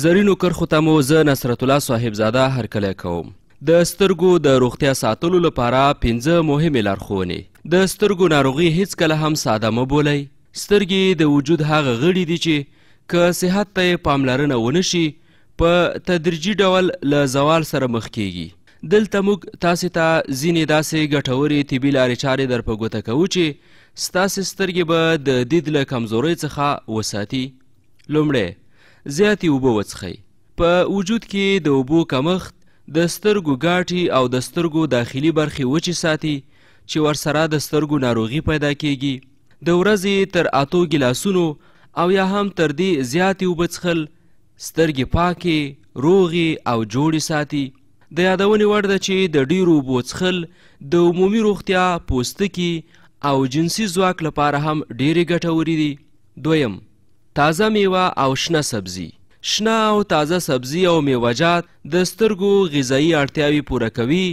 زرینو کرخو ته مو زه نصرت الله صاحب زاده هرکلی کوم د سترګو د روغتیا ساتلو لپاره پنځه مهمې لارښوونې د سترګو ناروغي هیڅکله هم ساده مه بولئ سترګې د وجود هغه غړي دي چې که صحت ته یې پاملرنه ونه شي په تدریجي ډول له زوال سره مخ کیږي دلته موږ تاسې ته ځینې داسې ګټورې طبي لارې چارې در په ګوته کوو چې ستاسې سترګې به د دید له کمزورۍ څخه وساتي لومړی زیاتې اوبه وڅښئ په وجود کې د اوبو کمښت د سترګو ګاټې او د سترګو داخلي برخې وچې ساتي چې ورسره د سترګو ناروغي پیدا کیږي د ورځې تر اتو ګلاسونو او یا هم تر دې زیاتې اوبه څښل سترګې پاکې روغې او جوړې ساتي د یادونې وړ ده چې د ډیرو اوبو څښل د عمومي روغتیا پوستکي او جنسي ځواک لپاره هم ډیرې ګټورې دي دویم تازه میوه او شنه سبزی شنه او تازه سبزی او میوهجات د سترګو غذایي اړتیاوې پوره کوي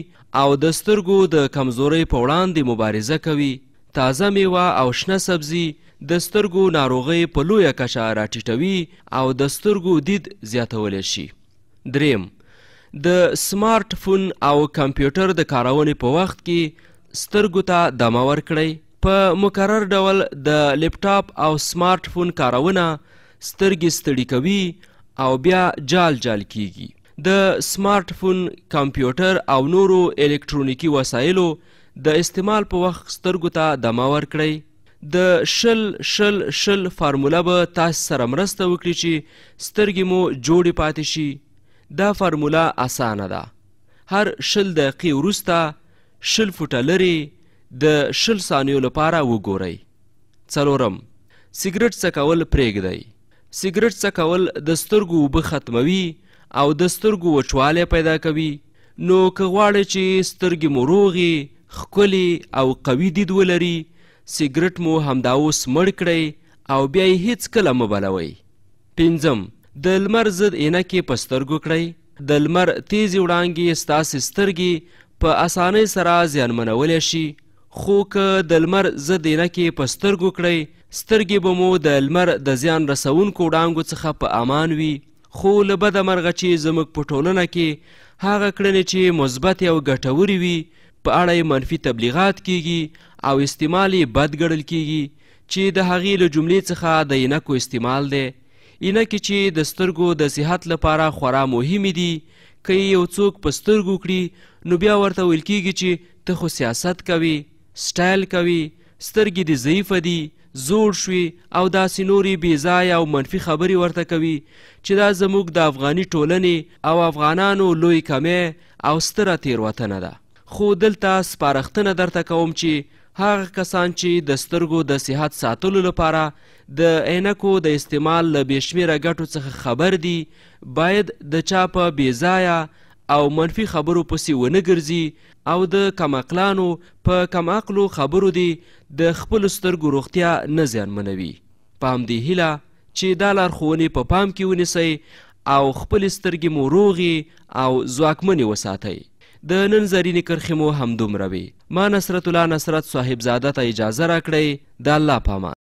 او د سترګو د کمزورۍ په وړاندې مبارزه کوي تازه میوه او شنه سبزی د سترګو ناروغۍ په لویه کچه راټیټوي او د سترګو دید زیاتولی شي دریم د سمارټ فون او کمپیوټر د کارونې په وخت کې سترګو ته دمه ورکړئ په مکرر ډول د لپټاپ او سمارټ فون کارونه سترګې ستړي کوي او بیا جال جال کیږي د سمارټ فون کمپیوټر او نورو الکترونیکی وسایلو د استعمال په وخت سترګو ته دمه ورکړئ د شل شل شل فارموله به تاسو سره مرسته وکړي چې سترګې مو جوړې پاتې شي دا فارموله اسانه ده هر شل دقیقې وروسته شل فوټه لرې د شل ثانیو لپاره وګورئ څلورم سیګریټ څکول پرېږدئ سیګریټ څکول د سترګو اوبه ختموي او د سترګو وچوالی پیدا کوي نو که غواړئ چې سترګې مو روغې ښکلې او قوي دید ولري سیګریټ مو همدا اوس مړ کړئ او بیا یې هیڅکله مه بلوئ پنځم د لمر ضد عینکې په سترګو کړئ د لمر تیزې وړانګې ستاسې سترګې په اسانۍ سره زیانمنولی شي خو که د لمر ضد عینکې په سترګو کړئ سترګې به مو د لمر د زیان رسونکو وړانګو څخه په امان وي خو له بده مرغه چې زموږ په ټولنه کې هغه کړنې چې مثبتې او ګټورې وي په اړه یې منفي تبلیغات کیږي او استعمال یې بد ګڼل کیږي چې د هغې له جملې څخه د عینکو استعمال دی عینکې چې د سترګو د صحت لپاره خورا مهمې دي که یو څوک په سترګو کړي نو بیا ورته ویل کیږي چې ته خو سیاست کوي سټایل کوي سترګې دې ضعیفه دي زوړ شوي او داسې نورې بېځایه او منفي خبرې ورته کوي چې دا زموږ د افغاني ټولنې او افغانانو لوی کمی او ستره تیروتنه ده خو دلته سپارښتنه درته کوم چې هغه کسان چې د سترګو د صحت ساتلو لپاره د عینکو د استعمال له بې شمېره ګټو څخه خبر دي باید د چا په بېځایه او منفي خبرو پسې ونه ګرځي او د کمعقلانو په کمعقلو خبرو دي د خپلو سترګو روغتیا نه زیانمنوي په همدې هیله چې دا لارښوونې په پا پام کې ونیسئ او خپلې سترګې مو روغې او ځواکمنې وساتئ د نن زرینې کرښې مو همدومره وي ما نصرت الله نصرت صاحبزاده ته اجازه راکړئ د الله په